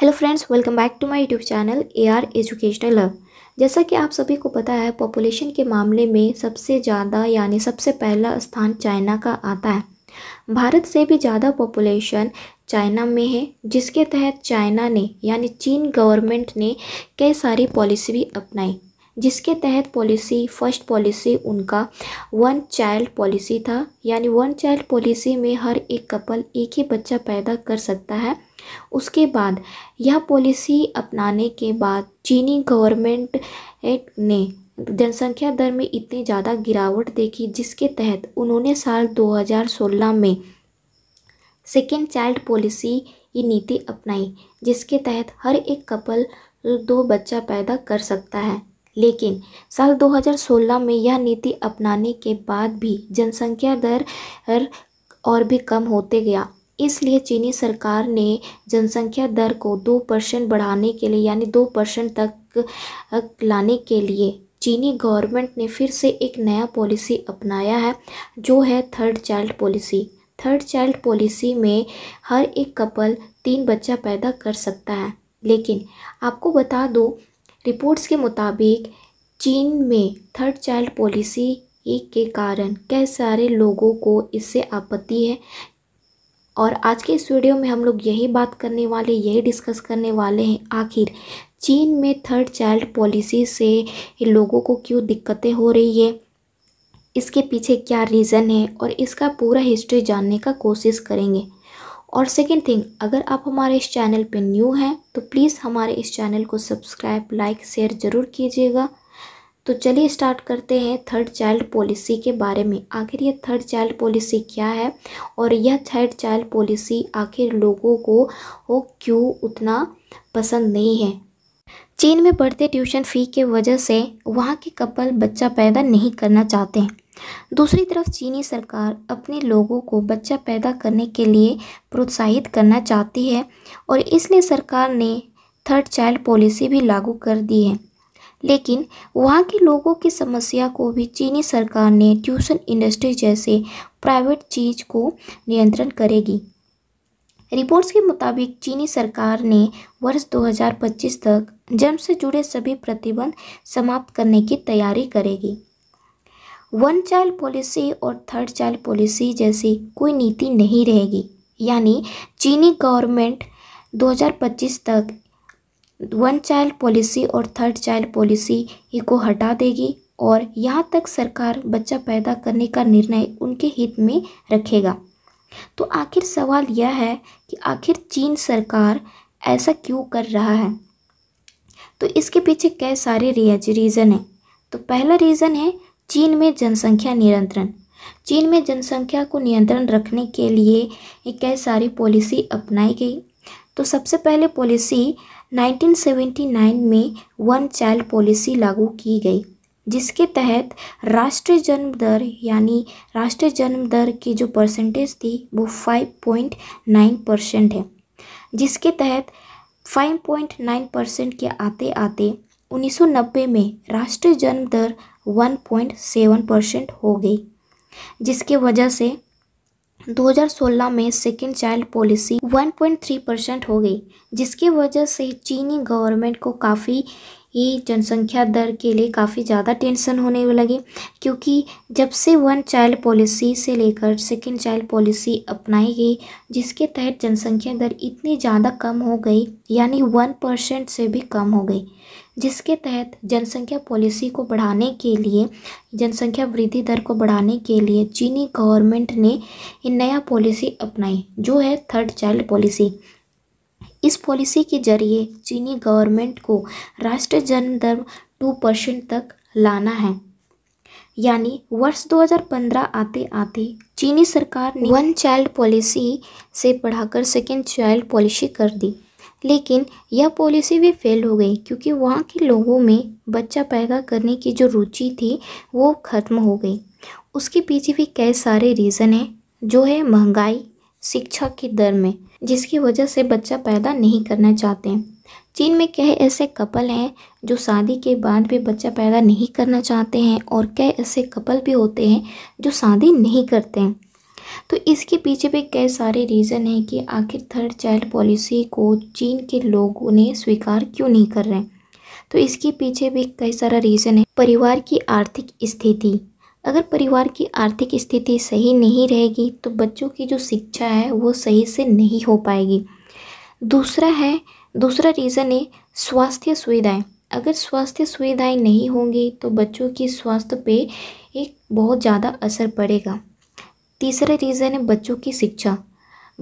hello friends welcome back to my YouTube channel AR educational love जैसा कि आप सभी को पता है पॉपुलेशन के मामले में सबसे ज़्यादा यानी सबसे पहला स्थान चाइना का आता है भारत से भी ज़्यादा पॉपुलेशन चाइना में है जिसके तहत चाइना ने यानी चीन गवर्नमेंट ने कई सारी पॉलिसी भी अपनाई जिसके तहत पॉलिसी फर्स्ट पॉलिसी उनका वन चाइल्ड पॉलिसी था यानी वन चाइल्ड पॉलिसी में हर एक कपल एक ही बच्चा पैदा कर सकता है उसके बाद यह पॉलिसी अपनाने के बाद चीनी गवर्नमेंट ने जनसंख्या दर में इतनी ज़्यादा गिरावट देखी जिसके तहत उन्होंने साल 2016 में सेकेंड चाइल्ड पॉलिसी ये नीति अपनाई जिसके तहत हर एक कपल दो बच्चा पैदा कर सकता है लेकिन साल 2016 में यह नीति अपनाने के बाद भी जनसंख्या दर और भी कम होते गया इसलिए चीनी सरकार ने जनसंख्या दर को दो परसेंट बढ़ाने के लिए यानी दो परसेंट तक लाने के लिए चीनी गवर्नमेंट ने फिर से एक नया पॉलिसी अपनाया है जो है third child policy third child policy में हर एक कपल तीन बच्चा पैदा कर सकता है लेकिन आपको बता दूँ रिपोर्ट्स के मुताबिक चीन में थर्ड चाइल्ड पॉलिसी के कारण कई सारे लोगों को इससे आपत्ति है और आज के इस वीडियो में हम लोग यही बात करने वाले यही डिस्कस करने वाले हैं आखिर चीन में थर्ड चाइल्ड पॉलिसी से लोगों को क्यों दिक्कतें हो रही है इसके पीछे क्या रीज़न है और इसका पूरा हिस्ट्री जानने का कोशिश करेंगे और सेकेंड थिंग अगर आप हमारे इस चैनल पे न्यू हैं तो प्लीज़ हमारे इस चैनल को सब्सक्राइब लाइक शेयर ज़रूर कीजिएगा तो चलिए स्टार्ट करते हैं थर्ड चाइल्ड पॉलिसी के बारे में आखिर यह थर्ड चाइल्ड पॉलिसी क्या है और यह थर्ड चाइल्ड पॉलिसी आखिर लोगों को वो क्यों उतना पसंद नहीं है चीन में बढ़ते ट्यूशन फ़ी के वजह से वहाँ के कपल बच्चा पैदा नहीं करना चाहते हैं दूसरी तरफ चीनी सरकार अपने लोगों को बच्चा पैदा करने के लिए प्रोत्साहित करना चाहती है और इसलिए सरकार ने थर्ड चाइल्ड पॉलिसी भी लागू कर दी है लेकिन वहाँ के लोगों की समस्या को भी चीनी सरकार ने ट्यूशन इंडस्ट्री जैसे प्राइवेट चीज़ को नियंत्रण करेगी रिपोर्ट्स के मुताबिक चीनी सरकार ने वर्ष 2025 तक जन्म से जुड़े सभी प्रतिबंध समाप्त करने की तैयारी करेगी वन चाइल्ड पॉलिसी और थर्ड चाइल्ड पॉलिसी जैसी कोई नीति नहीं रहेगी यानी चीनी गवर्नमेंट 2025 तक वन चाइल्ड पॉलिसी और थर्ड चाइल्ड पॉलिसी को हटा देगी और यहाँ तक सरकार बच्चा पैदा करने का निर्णय उनके हित में रखेगा तो आखिर सवाल यह है कि आखिर चीन सरकार ऐसा क्यों कर रहा है तो इसके पीछे कई सारे रीजन हैं तो पहला रीज़न है चीन में जनसंख्या नियंत्रण चीन में जनसंख्या को नियंत्रण रखने के लिए कई सारी पॉलिसी अपनाई गई तो सबसे पहले पॉलिसी 1979 में वन चाइल्ड पॉलिसी लागू की गई जिसके तहत राष्ट्रीय जन्म दर यानी राष्ट्रीय जन्म दर की जो परसेंटेज थी वो 5.9 परसेंट है जिसके तहत 5.9 परसेंट के आते आते 1990 में राष्ट्रीय जन्म दर 1.7 परसेंट हो गई जिसके वजह से 2016 में सेकेंड चाइल्ड पॉलिसी 1.3 परसेंट हो गई जिसकी वजह से चीनी गवर्नमेंट को काफ़ी ये जनसंख्या दर के लिए काफ़ी ज़्यादा टेंशन होने लगी क्योंकि जब से वन चाइल्ड पॉलिसी से लेकर सेकेंड चाइल्ड पॉलिसी अपनाई गई जिसके तहत जनसंख्या दर इतनी ज़्यादा कम हो गई यानी वन परसेंट से भी कम हो गई जिसके तहत जनसंख्या पॉलिसी को बढ़ाने के लिए जनसंख्या वृद्धि दर को बढ़ाने के लिए चीनी गवर्नमेंट ने नया पॉलिसी अपनाई जो है थर्ड चाइल्ड पॉलिसी इस पॉलिसी के जरिए चीनी गवर्नमेंट को राष्ट्रीय जन्म दर टू परसेंट तक लाना है यानी वर्ष 2015 आते आते चीनी सरकार ने वन चाइल्ड पॉलिसी से बढ़ाकर सेकेंड चाइल्ड पॉलिसी कर दी लेकिन यह पॉलिसी भी फेल हो गई क्योंकि वहाँ के लोगों में बच्चा पैदा करने की जो रुचि थी वो ख़त्म हो गई उसके पीछे भी कई सारे रीज़न हैं जो है महंगाई शिक्षा की दर में जिसकी वजह से बच्चा पैदा नहीं करना चाहते चीन में कई ऐसे कपल हैं जो शादी के बाद भी बच्चा पैदा नहीं करना चाहते हैं और कई ऐसे कपल भी होते हैं जो शादी नहीं करते हैं तो इसके पीछे भी कई सारे रीज़न हैं कि आखिर थर्ड चाइल्ड पॉलिसी को चीन के लोगों ने स्वीकार क्यों नहीं कर रहे हैं तो इसके पीछे भी कई सारा रीज़न है परिवार की आर्थिक स्थिति अगर परिवार की आर्थिक स्थिति सही नहीं रहेगी तो बच्चों की जो शिक्षा है वो सही से नहीं हो पाएगी दूसरा है दूसरा रीज़न है स्वास्थ्य सुविधाएं अगर स्वास्थ्य सुविधाएं नहीं होंगी तो बच्चों की स्वास्थ्य पे एक बहुत ज़्यादा असर पड़ेगा तीसरा रीज़न है बच्चों की शिक्षा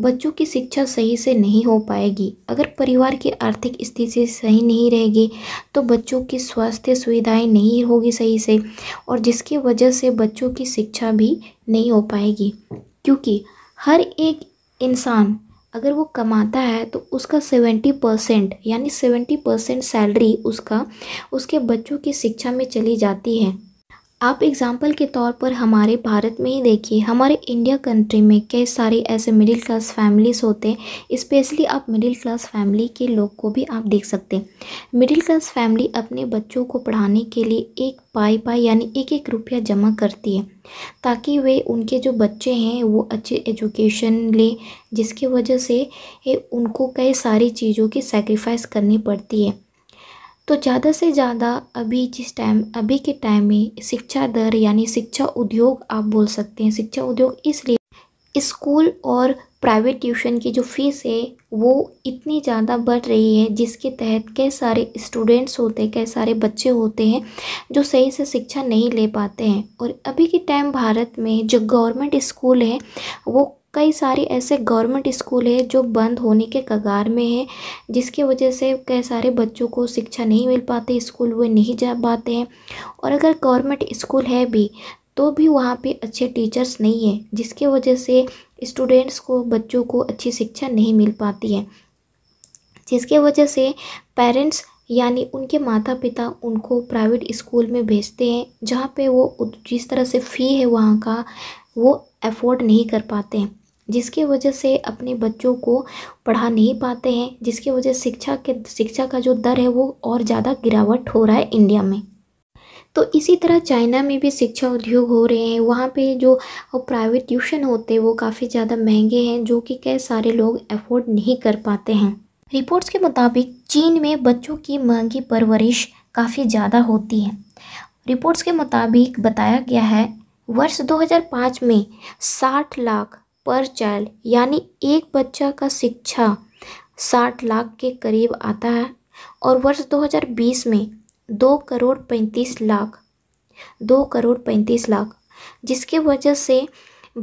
बच्चों की शिक्षा सही से नहीं हो पाएगी अगर परिवार की आर्थिक स्थिति सही नहीं रहेगी तो बच्चों की स्वास्थ्य सुविधाएं नहीं होगी सही से और जिसकी वजह से बच्चों की शिक्षा भी नहीं हो पाएगी क्योंकि हर एक इंसान अगर वो कमाता है तो उसका सेवेंटी परसेंट यानी सेवेंटी परसेंट सैलरी उसका उसके बच्चों की शिक्षा में चली जाती है आप एग्ज़ाम्पल के तौर पर हमारे भारत में ही देखिए हमारे इंडिया कंट्री में कई सारे ऐसे मिडिल क्लास फैमिलीज़ होते हैं स्पेशली आप मिडिल क्लास फैमिली के लोग को भी आप देख सकते हैं मिडिल क्लास फैमिली अपने बच्चों को पढ़ाने के लिए एक पाई पाई यानी एक एक रुपया जमा करती है ताकि वे उनके जो बच्चे हैं वो अच्छे एजुकेशन लें जिसकी वजह से उनको कई सारी चीज़ों की सेक्रीफाइस करनी पड़ती है तो ज़्यादा से ज़्यादा अभी जिस टाइम अभी के टाइम में शिक्षा दर यानी शिक्षा उद्योग आप बोल सकते हैं शिक्षा उद्योग इसलिए स्कूल और प्राइवेट ट्यूशन की जो फीस है वो इतनी ज़्यादा बढ़ रही है जिसके तहत कई सारे स्टूडेंट्स होते हैं कई सारे बच्चे होते हैं जो सही से शिक्षा नहीं ले पाते हैं और अभी के टाइम भारत में जो गवर्नमेंट स्कूल हैं वो कई सारे ऐसे गवर्नमेंट स्कूल है जो बंद होने के कगार में है जिसकी वजह से कई सारे बच्चों को शिक्षा नहीं मिल पाती स्कूल वे नहीं जा पाते हैं और अगर गवर्नमेंट स्कूल है भी तो भी वहाँ पे अच्छे टीचर्स नहीं हैं जिसकी वजह से स्टूडेंट्स को बच्चों को अच्छी शिक्षा नहीं मिल पाती है जिसके वजह से पेरेंट्स यानी उनके माता पिता उनको प्राइवेट स्कूल में भेजते हैं जहाँ पे वो जिस तरह से फ़ी है वहाँ का वो अफोर्ड नहीं कर पाते हैं जिसके वजह से अपने बच्चों को पढ़ा नहीं पाते हैं जिसके वजह शिक्षा के शिक्षा का जो दर है वो और ज़्यादा गिरावट हो रहा है इंडिया में तो इसी तरह चाइना में भी शिक्षा उद्योग हो रहे हैं वहाँ पे जो प्राइवेट ट्यूशन होते हैं वो काफ़ी ज़्यादा महंगे हैं जो कि कई सारे लोग अफोर्ड नहीं कर पाते हैं रिपोर्ट्स के मुताबिक चीन में बच्चों की महंगी परवरिश काफ़ी ज़्यादा होती है रिपोर्ट्स के मुताबिक बताया गया है वर्ष 2005 में 60 लाख पर चाइल्ड यानी एक बच्चा का शिक्षा 60 लाख के करीब आता है और वर्ष 2020 में दो करोड़ पैंतीस लाख दो करोड़ पैंतीस लाख जिसके वजह से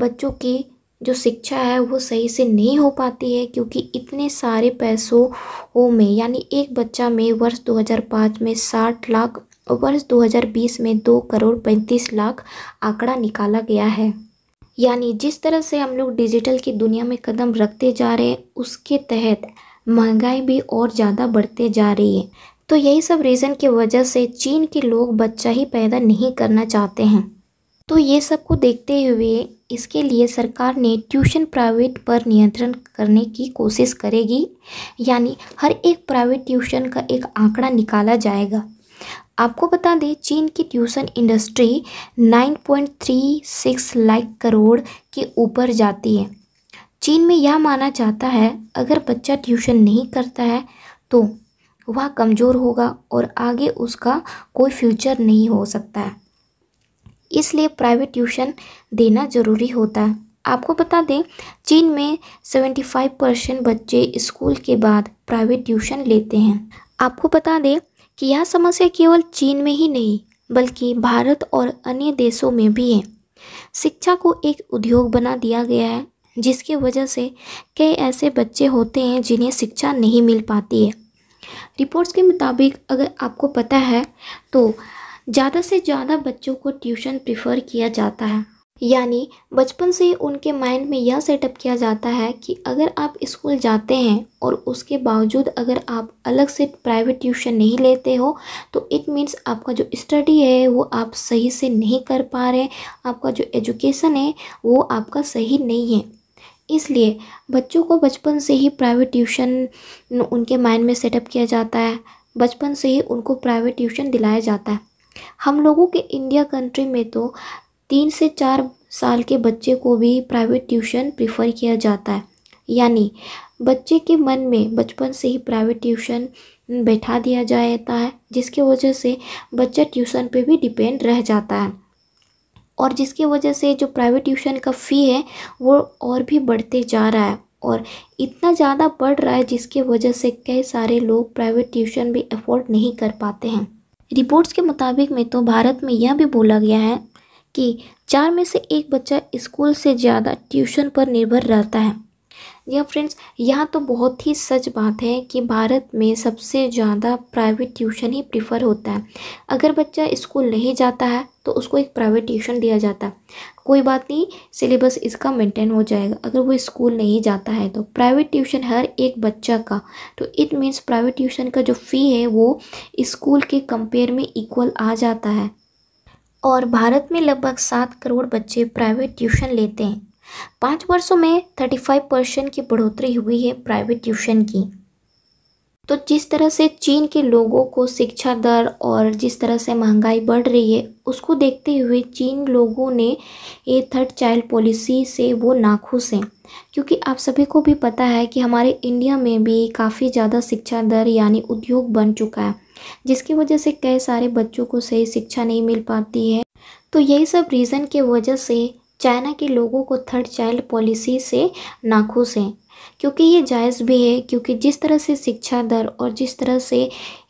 बच्चों की जो शिक्षा है वो सही से नहीं हो पाती है क्योंकि इतने सारे पैसों में यानी एक बच्चा में वर्ष 2005 में 60 लाख और वर्ष 2020 में 2 करोड़ 35 लाख आंकड़ा निकाला गया है यानी जिस तरह से हम लोग डिजिटल की दुनिया में कदम रखते जा रहे हैं उसके तहत महंगाई भी और ज़्यादा बढ़ते जा रही है तो यही सब रीज़न की वजह से चीन के लोग बच्चा ही पैदा नहीं करना चाहते हैं तो ये सब को देखते हुए इसके लिए सरकार ने ट्यूशन प्राइवेट पर नियंत्रण करने की कोशिश करेगी यानी हर एक प्राइवेट ट्यूशन का एक आंकड़ा निकाला जाएगा आपको बता दें चीन की ट्यूशन इंडस्ट्री 9.36 लाख करोड़ के ऊपर जाती है चीन में यह माना जाता है अगर बच्चा ट्यूशन नहीं करता है तो वह कमज़ोर होगा और आगे उसका कोई फ्यूचर नहीं हो सकता है इसलिए प्राइवेट ट्यूशन देना ज़रूरी होता है आपको बता दें चीन में 75 परसेंट बच्चे स्कूल के बाद प्राइवेट ट्यूशन लेते हैं आपको बता दें कि यह समस्या केवल चीन में ही नहीं बल्कि भारत और अन्य देशों में भी है शिक्षा को एक उद्योग बना दिया गया है जिसकी वजह से कई ऐसे बच्चे होते हैं जिन्हें शिक्षा नहीं मिल पाती है रिपोर्ट्स के मुताबिक अगर आपको पता है तो ज़्यादा से ज़्यादा बच्चों को ट्यूशन प्रिफर किया जाता है यानी बचपन से उनके माइंड में यह सेटअप किया जाता है कि अगर आप स्कूल जाते हैं और उसके बावजूद अगर आप अलग से प्राइवेट ट्यूशन नहीं लेते हो तो इट मीन्स आपका जो स्टडी है वो आप सही से नहीं कर पा रहे आपका जो एजुकेशन है वो आपका सही नहीं है इसलिए बच्चों को बचपन से ही प्राइवेट ट्यूशन उनके माइंड में सेटअप किया जाता है बचपन से ही उनको प्राइवेट ट्यूशन दिलाया जाता है हम लोगों के इंडिया कंट्री में तो तीन से चार साल के बच्चे को भी प्राइवेट ट्यूशन प्रिफर किया जाता है यानी बच्चे के मन में बचपन से ही प्राइवेट ट्यूशन बैठा दिया जाता है जिसके वजह से बच्चा ट्यूशन पे भी डिपेंड रह जाता है और जिसकी वजह से जो प्राइवेट ट्यूशन का फ़ी है वो और भी बढ़ते जा रहा है और इतना ज़्यादा बढ़ रहा है जिसके वजह से कई सारे लोग प्राइवेट ट्यूशन भी अफोर्ड नहीं कर पाते हैं रिपोर्ट्स के मुताबिक में तो भारत में यह भी बोला गया है कि चार में से एक बच्चा स्कूल से ज़्यादा ट्यूशन पर निर्भर रहता है यह फ्रेंड्स यह तो बहुत ही सच बात है कि भारत में सबसे ज़्यादा प्राइवेट ट्यूशन ही प्रिफर होता है अगर बच्चा स्कूल नहीं जाता है तो उसको एक प्राइवेट ट्यूशन दिया जाता है कोई बात नहीं सिलेबस इसका मेंटेन हो जाएगा अगर वो स्कूल नहीं जाता है तो प्राइवेट ट्यूशन हर एक बच्चा का तो इट मीन्स प्राइवेट ट्यूशन का जो फ़ी है वो स्कूल के कंपेयर में इक्वल आ जाता है और भारत में लगभग सात करोड़ बच्चे प्राइवेट ट्यूशन लेते हैं पाँच वर्षों में थर्टी फाइव परसेंट की बढ़ोतरी हुई है प्राइवेट ट्यूशन की तो जिस तरह से चीन के लोगों को शिक्षा दर और जिस तरह से महंगाई बढ़ रही है उसको देखते हुए चीन लोगों ने ये थर्ड चाइल्ड पॉलिसी से वो नाखुश हैं क्योंकि आप सभी को भी पता है कि हमारे इंडिया में भी काफ़ी ज़्यादा शिक्षा दर यानी उद्योग बन चुका है जिसकी वजह से कई सारे बच्चों को सही शिक्षा नहीं मिल पाती है तो यही सब रीज़न के वजह से चाइना के लोगों को थर्ड चाइल्ड पॉलिसी से नाखुश हैं क्योंकि ये जायज़ भी है क्योंकि जिस तरह से शिक्षा दर और जिस तरह से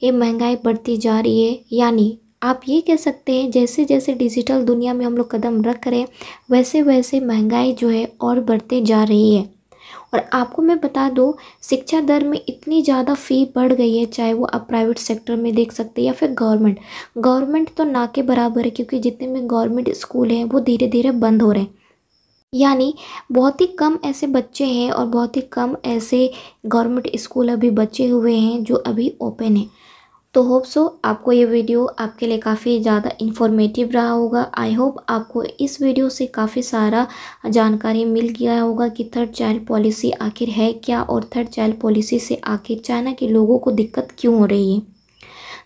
ये महंगाई बढ़ती जा रही है यानी आप ये कह सकते हैं जैसे जैसे डिजिटल दुनिया में हम लोग कदम रख रहे हैं वैसे वैसे महंगाई जो है और बढ़ते जा रही है और आपको मैं बता दूँ शिक्षा दर में इतनी ज़्यादा फ़ी बढ़ गई है चाहे वो आप प्राइवेट सेक्टर में देख सकते हैं या फिर गवर्नमेंट गवर्नमेंट तो ना के बराबर है क्योंकि जितने में गवर्नमेंट स्कूल हैं वो धीरे धीरे बंद हो रहे हैं यानी बहुत ही कम ऐसे बच्चे हैं और बहुत ही कम ऐसे गवर्नमेंट स्कूल अभी बचे हुए हैं जो अभी ओपन हैं तो होप सो आपको ये वीडियो आपके लिए काफ़ी ज़्यादा इन्फॉर्मेटिव रहा होगा आई होप आपको इस वीडियो से काफ़ी सारा जानकारी मिल गया होगा कि थर्ड चाइल्ड पॉलिसी आखिर है क्या और थर्ड चाइल्ड पॉलिसी से आखिर चाइना के लोगों को दिक्कत क्यों हो रही है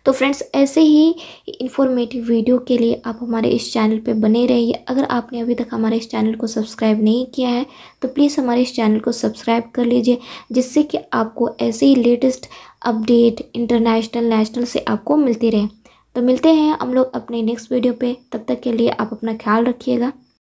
तो फ्रेंड्स ऐसे ही इन्फॉर्मेटिव वीडियो के लिए आप हमारे इस चैनल पे बने रहिए अगर आपने अभी तक हमारे इस चैनल को सब्सक्राइब नहीं किया है तो प्लीज़ हमारे इस चैनल को सब्सक्राइब कर लीजिए जिससे कि आपको ऐसे ही लेटेस्ट अपडेट इंटरनेशनल नेशनल से आपको मिलती रहे तो मिलते हैं हम लोग अपने नेक्स्ट वीडियो पे तब तक के लिए आप अपना ख्याल रखिएगा